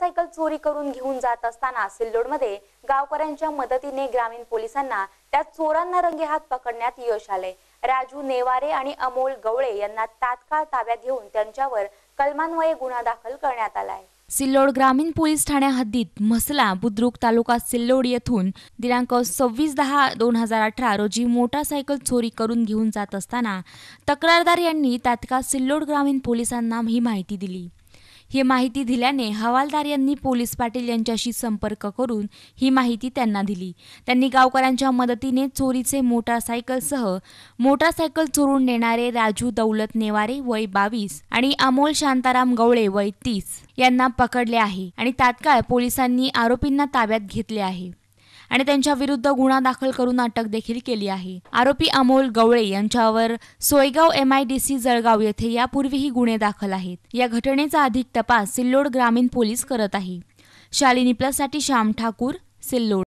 motorcycle चोरी करून घेऊन जात असताना सिल्लोडमध्ये गावकऱ्यांच्या मदतीने ग्रामीण पोलिसांना त्या चोरांना रंगेहात पकडण्यात यश आले राजू नेवारे आणि अमोल गवळे यांना तात्काळ ताब्यात घेऊन त्यांच्यावर कलमान्वये गुन्हा दाखल करण्यात आलाय सिल्लोड ग्रामीण पोलीस ठाण्या हद्दीत म्हसला बुद्रुक तालुका सिल्लोड येथून दिनांक सव्वीस दहा दोन हजार अठरा रोजी मोटारसायकल चोरी करून घेऊन जात असताना तक्रारदार यांनी तात्काळ सिल्लोड ग्रामीण पोलिसांना ही माहिती दिली ही माहिती दिल्याने हवालदार यांनी पोलीस पाटील यांच्याशी संपर्क करून ही माहिती त्यांना दिली त्यांनी गावकऱ्यांच्या मदतीने चोरीचे मोटारसायकलसह मोटारसायकल चोरून नेणारे राजू दौलत नेवारे वय बावीस आणि अमोल शांताराम गवळे वय तीस यांना पकडले आहे आणि तात्काळ पोलिसांनी आरोपींना ताब्यात घेतले आहे आणि त्यांच्या विरुद्ध गुन्हा दाखल करून अटक देखील केली आहे आरोपी अमोल गवळे यांच्यावर Soygaon M I D C Jalgaon येथे यापूर्वीही गुन्हे दाखल आहेत या घटनेचा अधिक तपास सिल्लोड ग्रामीण पोलीस करत आहे शालिनी प्लससाठी श्याम ठाकूर सिल्लोड